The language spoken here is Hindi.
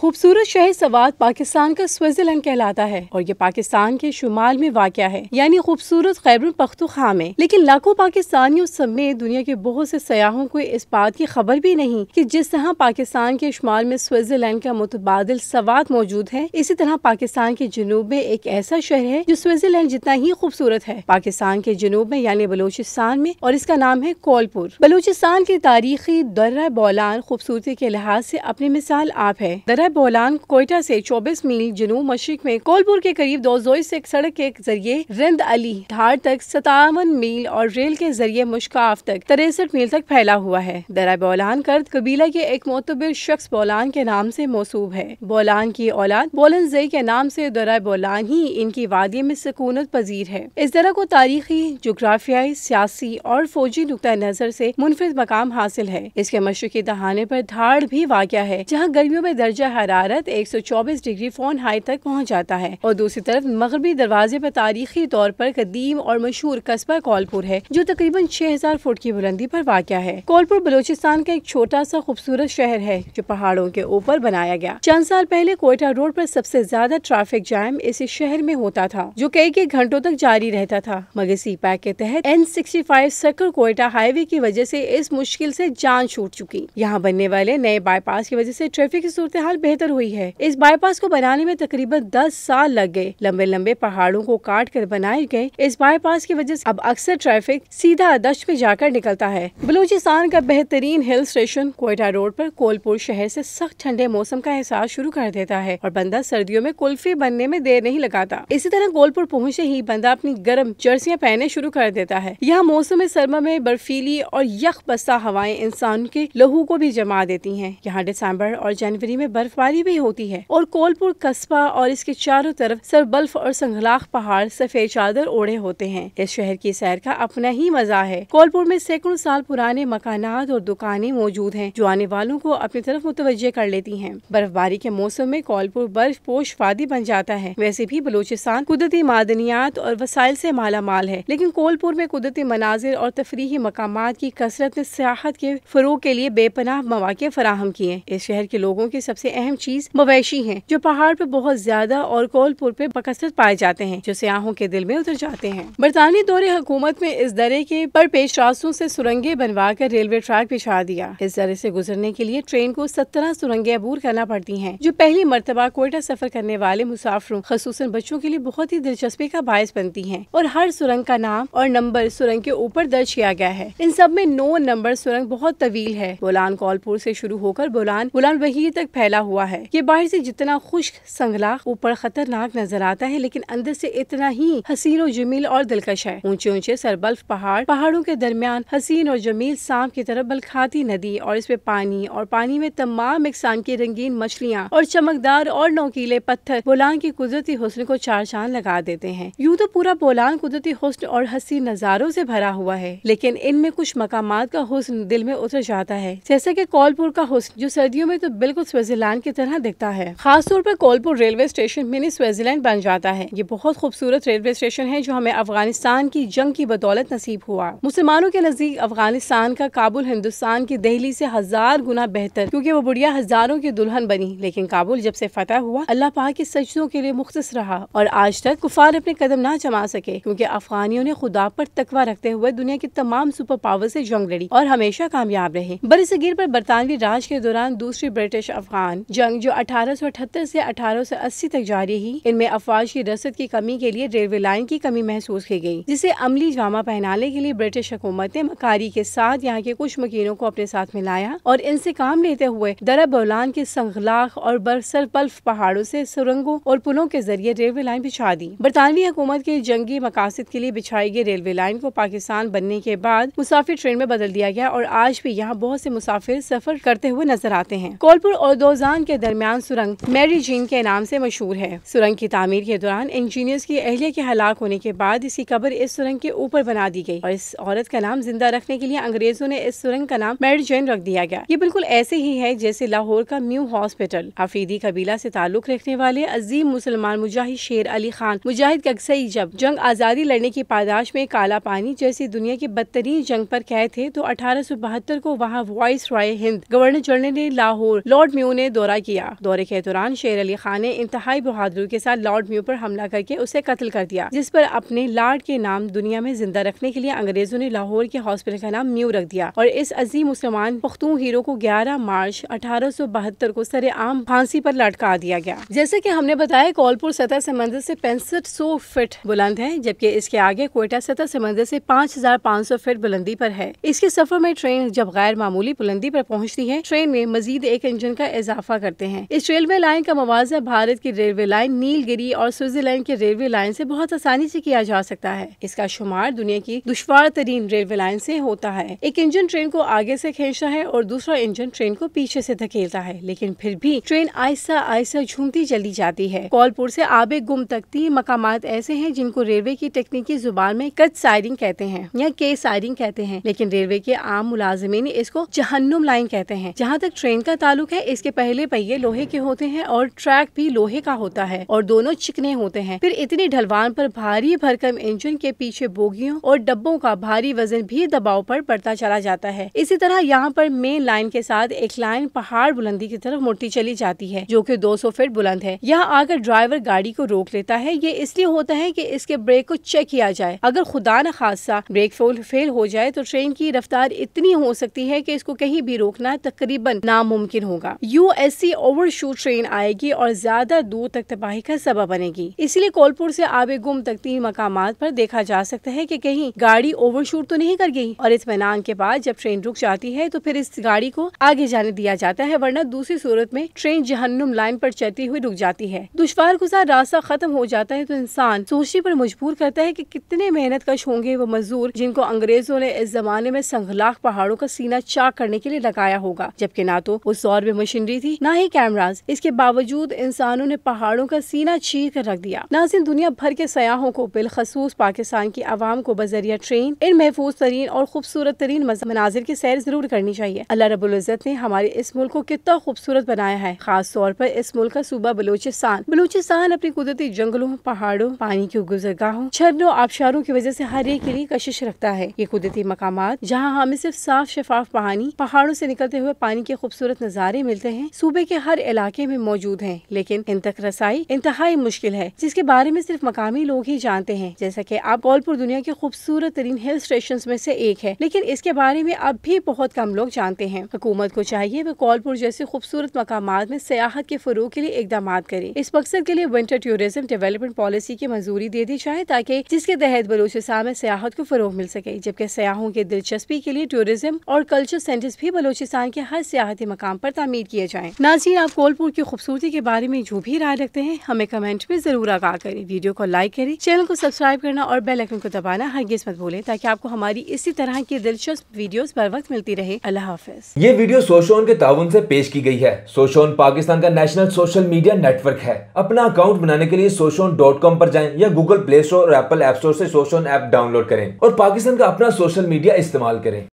खूबसूरत शहर सवाद पाकिस्तान का स्विट्जरलैंड कहलाता है और ये पाकिस्तान के शुमाल में वाक़ है यानी खूबसूरत खैबर खाम में लेकिन लाखों पाकिस्तानियों समेत दुनिया के बहुत से सयाहों को इस बात की खबर भी नहीं कि जिस तरह पाकिस्तान के शुमाल में स्विट्जरलैंड का मुतबाद सवाद मौजूद है इसी तरह पाकिस्तान के जनूब में एक ऐसा शहर है जो स्विट्जरलैंड जितना ही खूबसूरत है पाकिस्तान के जनूब में यानी बलोचिस्तान में और इसका नाम है कोलपुर बलोचिस्तान की तारीखी दर्रा बौलान खूबसूरती के लिहाज से अपनी मिसाल आप है दर्रा बोलान कोयटा से 24 मील जनूब मशरक में कोलपुर के करीब दो जोई से सड़क के जरिए रिंद अली धार तक सतावन मील और रेल के जरिए मुश्काफ तक तिरसठ मील तक फैला हुआ है दरा बोलान कर्द कबीला के एक मोतबिर शख्स बोलान के नाम से मौसू है बोलान की औलाद बोलन जई के नाम से दरा बोलान ही इनकी वादी में सकूनत पजीर है इस दरा को तारीखी जोग्राफियाई सियासी और फौजी नुकता नज़र से मुनफरद मकाम हासिल है इसके मशरकी दहाने पर धाड़ भी वाक़ है जहाँ गर्मियों में दर्जा हरारत 124 डिग्री फोन हाई तक पहुँच जाता है और दूसरी तरफ मगरबी दरवाजे पर तारीखी तौर पर कदीम और मशहूर कस्बा कौलपुर है जो तकरीबन 6000 फुट की बुलंदी पर वाक़ है कौलपुर बलोचिस्तान का एक छोटा सा खूबसूरत शहर है जो पहाड़ों के ऊपर बनाया गया चंद साल पहले कोयटा रोड आरोप सबसे ज्यादा ट्रैफिक जैम इस शहर में होता था जो कई कई घंटों तक जारी रहता था मगर सी पैक के तहत N sixty five circle Quetta highway की वजह ऐसी इस मुश्किल ऐसी जान छूट चुकी यहाँ बनने वाले नए बाईपास की वजह ऐसी ट्रैफिक की सूरत हाल बेहतर हुई है इस बाईपास को बनाने में तकरीबन दस साल लग गए लंबे लंबे पहाड़ों को काट कर बनाए गए इस बाईपास की वजह से अब अक्सर ट्रैफिक सीधा दश में जाकर निकलता है बलूचिस्तान का बेहतरीन हिल स्टेशन कोयटा रोड पर कोलपुर शहर से सख्त ठंडे मौसम का एहसास शुरू कर देता है और बंदा सर्दियों में कुल्फी बनने में देर नहीं लगाता इसी तरह कोलपुर पहुँचे ही बंदा अपनी गर्म जर्सियाँ पहने शुरू कर देता है यहाँ मौसम सरमा में बर्फीली और यख बस्ता हवाएं इंसान के लहू को भी जमा देती है यहाँ दिसम्बर और जनवरी में बर्फ बर्फबारी भी होती है और कोलपुर कस्बा और इसके चारों तरफ सर बल्फ और संगलाख पहाड़ सफेद चादर ओढ़े होते हैं इस शहर की सैर का अपना ही मजा है कोलपुर में सैकड़ों साल पुराने मकान और दुकानें मौजूद हैं जो आने वालों को अपनी तरफ मुतवजह कर लेती हैं बर्फबारी के मौसम में कोलपुर बर्फ पोश वादी बन जाता है वैसे भी बलूचिस्तान कुदरती मादनियात और वसाइल से मालामाल है लेकिन कोलपुर में कुदरती मनाजिर और तफरीही मकाम की कसरत ने सियाहत के फरोग के लिए बेपनाह मौाक़े फराहम किए इस शहर के लोगों की सबसे अहम अहम चीज मवेशी है जो पहाड़ पे बहुत ज्यादा और कोलपुर पे बकसरत पाए जाते हैं जो सियाहों के दिल में उतर जाते हैं बरतानी दौरे हुकूमत में इस दरे के पर पेश रास्तों ऐसी सुरंगे बनवा कर रेलवे ट्रैक बिछा दिया इस दरे ऐसी गुजरने के लिए ट्रेन को सत्रह सुरंगे अबूर करना पड़ती है जो पहली मरतबा कोयटा सफर करने वाले मुसाफरों खसूस बच्चों के लिए बहुत ही दिलचस्पी का बायस बनती है और हर सुरंग का नाम और नंबर सुरंग के ऊपर दर्ज किया गया है इन सब में नौ नंबर सुरंग बहुत तवील है बोलान कौलपुर से शुरू होकर बोलान बुलान वही तक फैला हुआ है ये बाहर से जितना खुश्क संगलाख ऊपर खतरनाक नजर आता है लेकिन अंदर से इतना ही हसीन और जमील और दिलकश है ऊंचे ऊंचे सरबल्फ पहाड़ पहाड़ों के दरमियान हसीन और जमील सांप की तरफ बलखाती नदी और इसमें पानी और पानी में तमाम इकसान की रंगीन मछलियाँ और चमकदार और नौकीले पत्थर बोलान की कुदरती हुसन को चार चांद लगा देते हैं यूँ तो पूरा बोलान कुदरती हुसन और हसीन नज़ारों से भरा हुआ है लेकिन इनमें कुछ मकाम का हुसन दिल में उतर जाता है जैसे की कौलपुर का हुसन जो सर्दियों में तो बिल्कुल स्विटरलैंड भगवान की तरह दिखता है खासतौर पर Kolpur railway station mini Switzerland बन जाता है ये बहुत खूबसूरत रेलवे स्टेशन है जो हमें अफगानिस्तान की जंग की बदौलत नसीब हुआ मुसलमानों के नजदीक अफगानिस्तान का काबुल हिंदुस्तान की दहली ऐसी हजार गुना बेहतर क्यूँकी वो बुढ़िया हजारों की दुल्हन बनी लेकिन काबुल जब ऐसी फतेह हुआ अल्लाह पा के सचों के लिए मुख्त रहा और आज तक कुफार अपने कदम ना जमा सके क्यूँकी अफगानियों ने खुदा पर तकवा रखते हुए दुनिया की तमाम सुपर पावर ऐसी जंग लड़ी और हमेशा कामयाब रहे सगीर आरोप बरतानवी राज के दौरान दूसरी ब्रिटिश अफगान जंग जो 1878 से 1880 तक जारी रही इनमें अफवाज की रसद की कमी के लिए रेलवे लाइन की कमी महसूस की गई जिसे अमली जामा पहनाने के लिए ब्रिटिश हुकूमत ने मकारी के साथ यहाँ के कुछ मकीनों को अपने साथ मिलाया और इनसे काम लेते हुए दरा बौलान के संगलाख और बरसर पल्फ पहाड़ों से सुरंगों और पुलों के जरिए रेलवे लाइन बिछा दी बरतानवी हुकूमत के जंगी मकासद के लिए बिछाई गई रेलवे लाइन को पाकिस्तान बनने के बाद मुसाफिर ट्रेन में बदल दिया गया और आज भी यहाँ बहुत से मुसाफिर सफर करते हुए नजर आते हैं कोलपुर और दोजान पाकिस्तान के दरमियान सुरंग मैरी जीन के नाम से मशहूर है सुरंग की तामीर के दौरान इंजीनियर्स की अहलिया के हलाक होने के बाद इसकी कब्र इस सुरंग के ऊपर बना दी गई और इस औरत का नाम जिंदा रखने के लिए अंग्रेजों ने इस सुरंग का नाम मैरी जैन रख दिया गया ये बिल्कुल ऐसे ही है जैसे लाहौर का म्यू हॉस्पिटल हफीदी कबीला ऐसी ताल्लुक रखने वाले अजीम मुसलमान मुजाहिद शेर अली खान मुजाहिद कगसई जब जंग आज़ादी लड़ने की पादाश में काला पानी जैसी दुनिया की बदतरीन जंग पर कहे थे तो अठारह को वहाँ viceroy Hind governor general ने लाहौर लॉर्ड म्यू ने दो दौरा किया दौरे के दौरान शेर अली खान ने इंतहाई बहादुरी के साथ लॉर्ड म्यू पर हमला करके उसे कत्ल कर दिया जिस पर अपने लॉर्ड के नाम दुनिया में जिंदा रखने के लिए अंग्रेजों ने लाहौर के हॉस्पिटल का नाम म्यू रख दिया और इस अजीम मुसलमान पख्तू हीरो को ग्यारह मार्च अठारह को सरेआम फांसी आरोप लटका दिया गया जैसे की हमने बताया कौलपुर सतह समंदर ऐसी पैंसठ सौ फिट बुलंद है जबकि इसके आगे कोयटा सतह समंदर पाँच सौ फिट बुलंदी आरोप है इसके सफर में ट्रेन जब गैर मामूली बुलंदी आरोप पहुँचती है ट्रेन में मजीद एक इंजन का इजाफा इजाफा करते हैं इस रेलवे लाइन का मुआवजा भारत की रेलवे लाइन नीलगिरी और स्विट्जरलैंड के रेलवे लाइन से बहुत आसानी से किया जा सकता है इसका शुमार दुनिया की दुशवार तरीन रेलवे लाइन से होता है एक इंजन ट्रेन को आगे से खींचता है और दूसरा इंजन ट्रेन को पीछे से धकेलता है लेकिन फिर भी ट्रेन आहिस्ता आहिस्ता झूमती चली जाती है कौलपुर से आबे गुम तक तीन मकाम ऐसे हैं जिनको रेलवे की तकनीकी जुबान में कच सायरिंग कहते हैं या के सायरिंग कहते हैं लेकिन रेलवे के आम मुलाजमी इसको जहन्नुम लाइन कहते हैं जहाँ तक ट्रेन का ताल्लुक है इसके पहले पहिए लोहे के होते हैं और ट्रैक भी लोहे का होता है और दोनों चिकने होते हैं फिर इतनी ढलवान पर भारी भरकम इंजन के पीछे बोगियों और डब्बों का भारी वजन भी दबाव पर पड़ता चला जाता है इसी तरह यहाँ पर मेन लाइन के साथ एक लाइन पहाड़ बुलंदी की तरफ मुड़ती चली जाती है जो दो सौ फीट बुलंद है यहाँ आकर ड्राइवर गाड़ी को रोक लेता है ये इसलिए होता है की इसके ब्रेक को चेक किया जाए अगर खुदा न खासा ब्रेक फेल हो जाए तो ट्रेन की रफ्तार इतनी हो सकती है की इसको कहीं भी रोकना तकरीबन नामुमकिन होगा U S C overshoot train आएगी और ज्यादा दूर तक तबाही का सबब बनेगी इसलिए कोलपुर से आबे गुम तक तीन मकाम पर देखा जा सकता है की कहीं गाड़ी ओवरशूट तो नहीं कर गयी और इस मैनान के बाद जब ट्रेन रुक जाती है तो फिर इस गाड़ी को आगे जाने दिया जाता है वरना दूसरी सूरत में ट्रेन जहन्नुम लाइन पर चलती हुई रुक जाती है दुशवार गुजार रास्ता खत्म हो जाता है तो इंसान सोचने पर मजबूर करता है कि कितने मेहनत कश होंगे वो मजदूर जिनको अंग्रेजों ने इस जमाने में संघलाख पहाड़ों का सीना चाक करने के लिए लगाया होगा जबकि ना तो उस दौर में मशीनरी थी न ना ही कैमराज इसके बावजूद इंसानों ने पहाड़ों का सीना चीर कर रख दिया नाजिन दुनिया भर के सयाहों को बिलखसूस पाकिस्तान की आवाम को बजरिया ट्रेन इन महफूज तरीन और खूबसूरत तरीन मनाजिर की सैर जरूर करनी चाहिए अल्लाह रबुल्जत ने हमारे इस मुल्क को कितना खूबसूरत बनाया है खास तौर पर इस मुल्क का सूबा बलोचिस्तान बलूचिस्तान अपनी कुदरती जंगलों पहाड़ों पानी की गुजरगाहों छरों आबशारों की वजह से हर एक के लिए कशिश रखता है ये कुदरती मकाम जहाँ हमें सिर्फ साफ शफाफ पानी पहाड़ों से निकलते हुए पानी के खूबसूरत नज़ारे मिलते हैं सूबे के हर इलाके में मौजूद हैं लेकिन इन तक रसाई इंतहाई मुश्किल है जिसके बारे में सिर्फ मकामी लोग ही जानते हैं जैसा कि आप बोलपुर दुनिया के खूबसूरत तरीन हिल स्टेशन में से एक है लेकिन इसके बारे में अब भी बहुत कम लोग जानते हैं हुकूमत को चाहिए वो कौलपुर जैसे खूबसूरत मकाम में सियाहत के फरूग के लिए इकदाम करे इस मकसद के लिए विंटर टूरिज्म डेवलपमेंट पॉलिसी की मंजूरी दे दी जाए ताकि जिसके तहत बलोचिस्तान में सियाहत को फरोग मिल सके जबकि सयाहों की दिलचस्पी के लिए टूरिज्म और कल्चर सेंटर्स भी बलोचिस्तान के हर सियाहती मकाम पर तमीर किए जाए नाजीन आप कोलपुर की खूबसूरती के बारे में जो भी राय रखते हैं हमें कमेंट में ज़रूर आगा करें वीडियो को लाइक करें चैनल को सब्सक्राइब करना और बेल आइकन को दबाना हर मत भूलें ताकि आपको हमारी इसी तरह की दिलचस्प वीडियोस बर वक्त मिलती रहे अल्लाह हाफिज ये वीडियो सोशोन के ताउन से पेश की गई है सोशोन पाकिस्तान का नेशनल सोशल मीडिया नेटवर्क है अपना अकाउंट बनाने के लिए सोशोन डॉट कॉम आरोप जाए या गूगल प्ले स्टोर और एप्पल एप स्टोर ऐसी सोशोन ऐप डाउनलोड करें और पाकिस्तान का अपना सोशल मीडिया इस्तेमाल करें